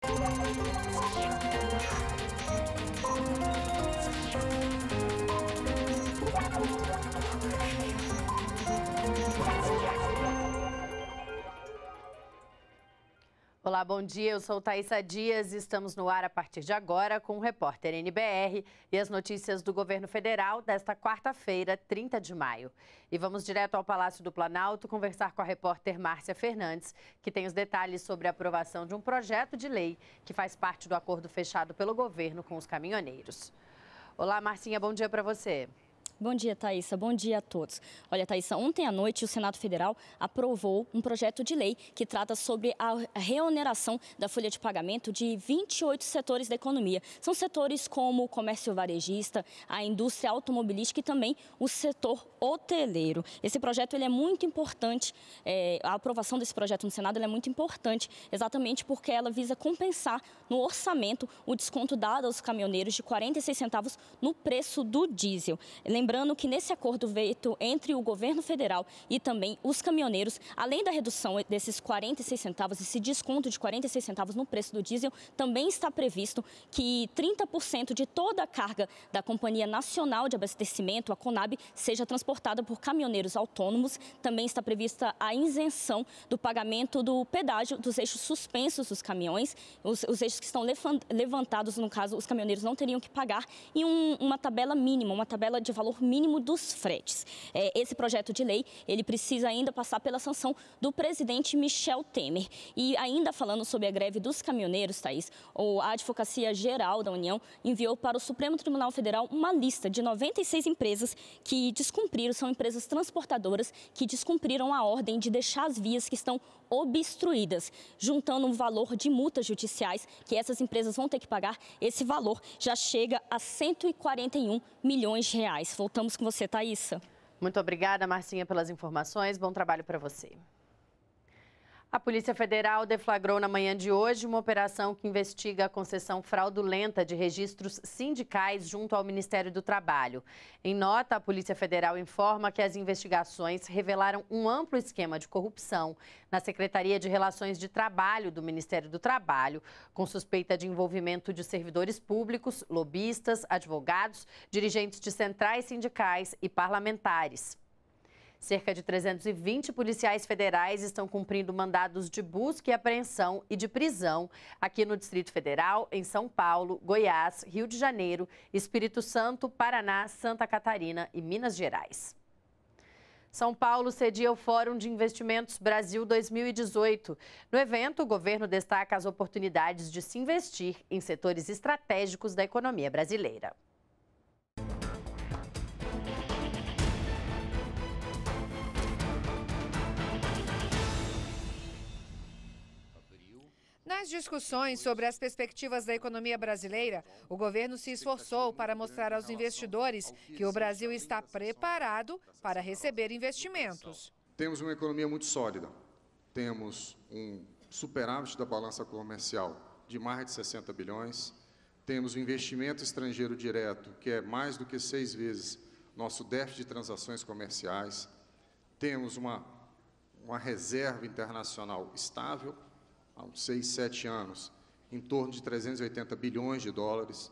Thank you. Olá, bom dia. Eu sou Thaisa Dias e estamos no ar a partir de agora com o repórter NBR e as notícias do governo federal desta quarta-feira, 30 de maio. E vamos direto ao Palácio do Planalto conversar com a repórter Márcia Fernandes, que tem os detalhes sobre a aprovação de um projeto de lei que faz parte do acordo fechado pelo governo com os caminhoneiros. Olá, Marcinha, bom dia para você. Bom dia, Thaisa. Bom dia a todos. Olha, Thaisa, ontem à noite o Senado Federal aprovou um projeto de lei que trata sobre a reoneração da folha de pagamento de 28 setores da economia. São setores como o comércio varejista, a indústria automobilística e também o setor hoteleiro. Esse projeto ele é muito importante, é, a aprovação desse projeto no Senado é muito importante, exatamente porque ela visa compensar no orçamento o desconto dado aos caminhoneiros de 46 centavos no preço do diesel. Lembrando Lembrando que nesse acordo feito entre o governo federal e também os caminhoneiros, além da redução desses 46 centavos, esse desconto de 46 centavos no preço do diesel, também está previsto que 30% de toda a carga da Companhia Nacional de Abastecimento, a CONAB, seja transportada por caminhoneiros autônomos. Também está prevista a isenção do pagamento do pedágio dos eixos suspensos dos caminhões, os, os eixos que estão levantados, no caso, os caminhoneiros não teriam que pagar, e um, uma tabela mínima, uma tabela de valor valor mínimo dos fretes. É, esse projeto de lei, ele precisa ainda passar pela sanção do presidente Michel Temer. E ainda falando sobre a greve dos caminhoneiros, Thaís, a Advocacia Geral da União enviou para o Supremo Tribunal Federal uma lista de 96 empresas que descumpriram, são empresas transportadoras que descumpriram a ordem de deixar as vias que estão obstruídas, juntando um valor de multas judiciais que essas empresas vão ter que pagar, esse valor já chega a 141 milhões de reais. Vou Voltamos com você, Thaisa. Muito obrigada, Marcinha, pelas informações. Bom trabalho para você. A Polícia Federal deflagrou na manhã de hoje uma operação que investiga a concessão fraudulenta de registros sindicais junto ao Ministério do Trabalho. Em nota, a Polícia Federal informa que as investigações revelaram um amplo esquema de corrupção na Secretaria de Relações de Trabalho do Ministério do Trabalho, com suspeita de envolvimento de servidores públicos, lobistas, advogados, dirigentes de centrais sindicais e parlamentares. Cerca de 320 policiais federais estão cumprindo mandados de busca e apreensão e de prisão aqui no Distrito Federal, em São Paulo, Goiás, Rio de Janeiro, Espírito Santo, Paraná, Santa Catarina e Minas Gerais. São Paulo cedia o Fórum de Investimentos Brasil 2018. No evento, o governo destaca as oportunidades de se investir em setores estratégicos da economia brasileira. Nas discussões sobre as perspectivas da economia brasileira, o governo se esforçou para mostrar aos investidores que o Brasil está preparado para receber investimentos. Temos uma economia muito sólida, temos um superávit da balança comercial de mais de 60 bilhões, temos o investimento estrangeiro direto, que é mais do que seis vezes nosso déficit de transações comerciais, temos uma, uma reserva internacional estável há uns 6, 7 anos, em torno de 380 bilhões de dólares.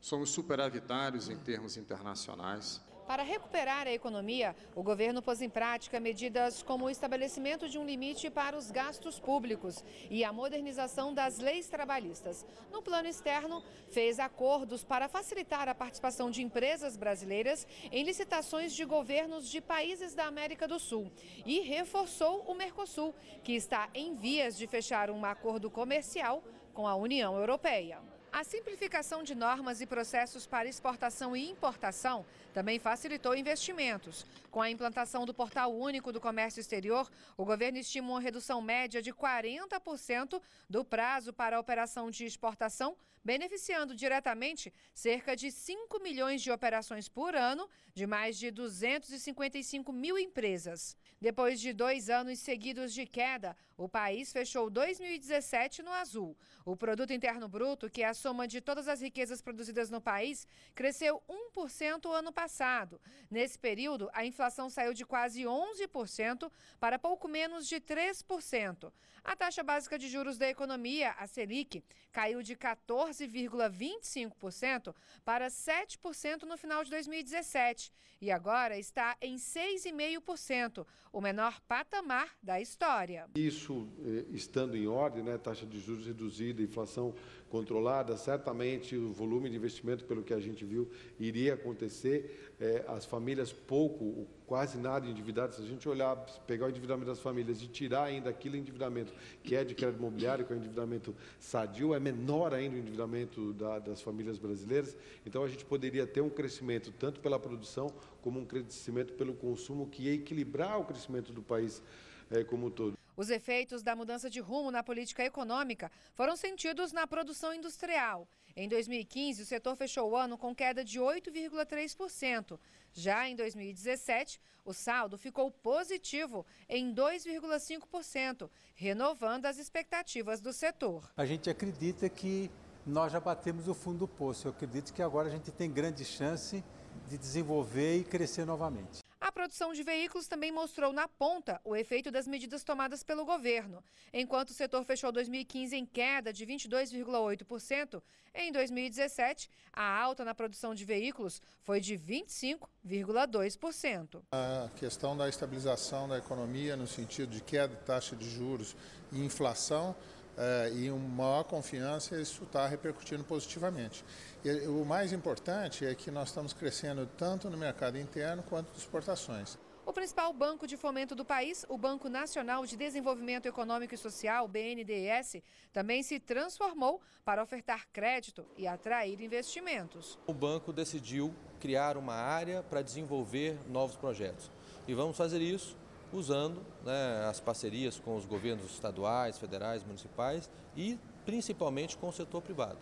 Somos superavitários em termos internacionais. Para recuperar a economia, o governo pôs em prática medidas como o estabelecimento de um limite para os gastos públicos e a modernização das leis trabalhistas. No plano externo, fez acordos para facilitar a participação de empresas brasileiras em licitações de governos de países da América do Sul e reforçou o Mercosul, que está em vias de fechar um acordo comercial com a União Europeia. A simplificação de normas e processos para exportação e importação também facilitou investimentos. Com a implantação do Portal Único do Comércio Exterior, o governo estima uma redução média de 40% do prazo para a operação de exportação, beneficiando diretamente cerca de 5 milhões de operações por ano de mais de 255 mil empresas. Depois de dois anos seguidos de queda, o país fechou 2017 no azul. O Produto Interno Bruto, que é a soma de todas as riquezas produzidas no país cresceu 1% o ano passado. Nesse período, a inflação saiu de quase 11% para pouco menos de 3%. A taxa básica de juros da economia, a Selic, caiu de 14,25% para 7% no final de 2017 e agora está em 6,5%, o menor patamar da história. Isso eh, estando em ordem, né, taxa de juros reduzida, inflação controlada, certamente o volume de investimento, pelo que a gente viu, iria acontecer. É, as famílias pouco, quase nada endividadas. Se a gente olhar, pegar o endividamento das famílias e tirar ainda aquele endividamento que é de crédito imobiliário, que é o endividamento sadio, é menor ainda o endividamento da, das famílias brasileiras. Então, a gente poderia ter um crescimento tanto pela produção como um crescimento pelo consumo que ia equilibrar o crescimento do país é, como um todo. Os efeitos da mudança de rumo na política econômica foram sentidos na produção industrial. Em 2015, o setor fechou o ano com queda de 8,3%. Já em 2017, o saldo ficou positivo em 2,5%, renovando as expectativas do setor. A gente acredita que nós já batemos o fundo do poço. Eu acredito que agora a gente tem grande chance de desenvolver e crescer novamente produção de veículos também mostrou na ponta o efeito das medidas tomadas pelo governo. Enquanto o setor fechou 2015 em queda de 22,8%, em 2017, a alta na produção de veículos foi de 25,2%. A questão da estabilização da economia, no sentido de queda de taxa de juros e inflação, uh, e uma maior confiança, isso está repercutindo positivamente. E, o mais importante é que nós estamos crescendo tanto no mercado interno quanto nas exportações. O principal banco de fomento do país, o Banco Nacional de Desenvolvimento Econômico e Social, BNDES, também se transformou para ofertar crédito e atrair investimentos. O banco decidiu criar uma área para desenvolver novos projetos. E vamos fazer isso usando né, as parcerias com os governos estaduais, federais, municipais e principalmente com o setor privado.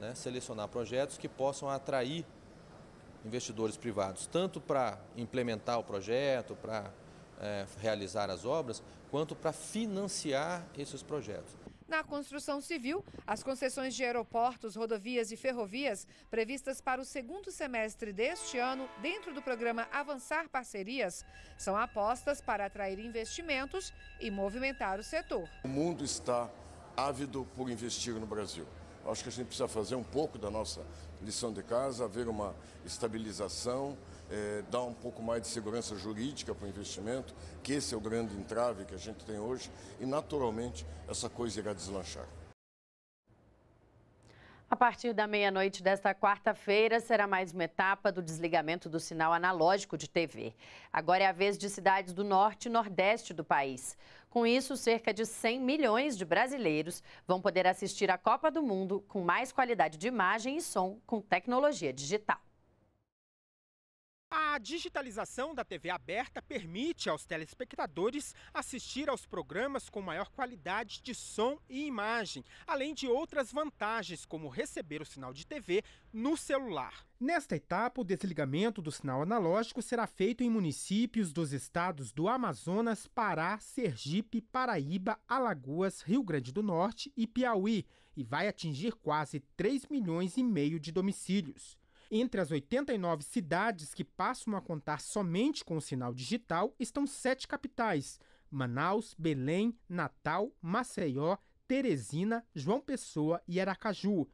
Né, selecionar projetos que possam atrair investidores privados, tanto para implementar o projeto, para é, realizar as obras, quanto para financiar esses projetos. Na construção civil, as concessões de aeroportos, rodovias e ferrovias previstas para o segundo semestre deste ano, dentro do programa Avançar Parcerias, são apostas para atrair investimentos e movimentar o setor. O mundo está ávido por investir no Brasil. Acho que a gente precisa fazer um pouco da nossa lição de casa, haver uma estabilização, é, dar um pouco mais de segurança jurídica para o investimento, que esse é o grande entrave que a gente tem hoje, e naturalmente essa coisa irá deslanchar. A partir da meia-noite desta quarta-feira, será mais uma etapa do desligamento do sinal analógico de TV. Agora é a vez de cidades do norte e nordeste do país. Com isso, cerca de 100 milhões de brasileiros vão poder assistir a Copa do Mundo com mais qualidade de imagem e som com tecnologia digital. A digitalização da TV aberta permite aos telespectadores assistir aos programas com maior qualidade de som e imagem, além de outras vantagens, como receber o sinal de TV no celular. Nesta etapa, o desligamento do sinal analógico será feito em municípios dos estados do Amazonas, Pará, Sergipe, Paraíba, Alagoas, Rio Grande do Norte e Piauí, e vai atingir quase 3 milhões e meio de domicílios. Entre as 89 cidades que passam a contar somente com o sinal digital estão sete capitais: Manaus, Belém, Natal, Maceió, Teresina, João Pessoa e Aracaju.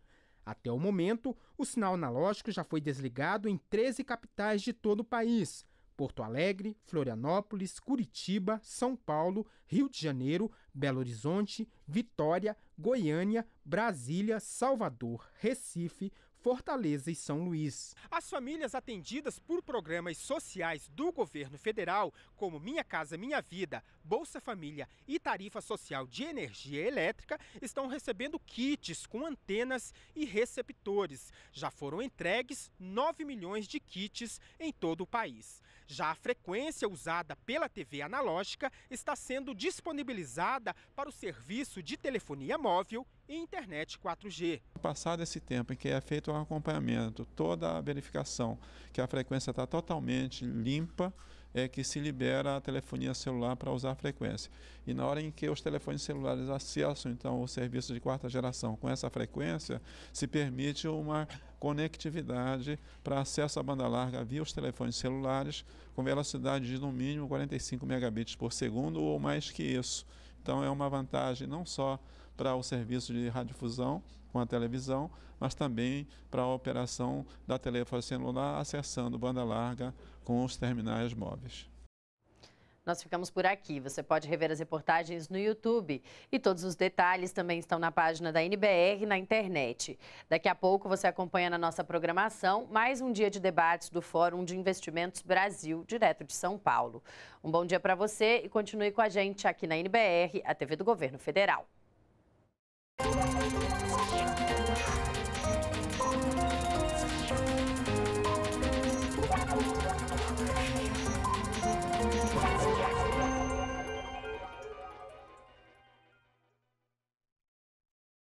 Até o momento, o sinal analógico já foi desligado em 13 capitais de todo o país. Porto Alegre, Florianópolis, Curitiba, São Paulo, Rio de Janeiro, Belo Horizonte, Vitória, Goiânia, Brasília, Salvador, Recife, Fortaleza e São Luís. As famílias atendidas por programas sociais do governo federal, como Minha Casa Minha Vida, Bolsa Família e Tarifa Social de Energia Elétrica, estão recebendo kits com antenas e receptores. Já foram entregues 9 milhões de kits em todo o país. Já a frequência usada pela TV analógica está sendo disponibilizada para o serviço de telefonia móvel e internet 4G. Passado esse tempo em que é feito o um acompanhamento, toda a verificação que a frequência está totalmente limpa, é que se libera a telefonia celular para usar a frequência. E na hora em que os telefones celulares acessam então o serviço de quarta geração com essa frequência, se permite uma conectividade para acesso à banda larga via os telefones celulares com velocidade de no mínimo 45 megabits por segundo ou mais que isso. Então é uma vantagem não só para o serviço de radiodifusão com a televisão, mas também para a operação da telefonia celular acessando banda larga com os terminais móveis. Nós ficamos por aqui. Você pode rever as reportagens no YouTube. E todos os detalhes também estão na página da NBR na internet. Daqui a pouco você acompanha na nossa programação mais um dia de debates do Fórum de Investimentos Brasil, direto de São Paulo. Um bom dia para você e continue com a gente aqui na NBR, a TV do Governo Federal.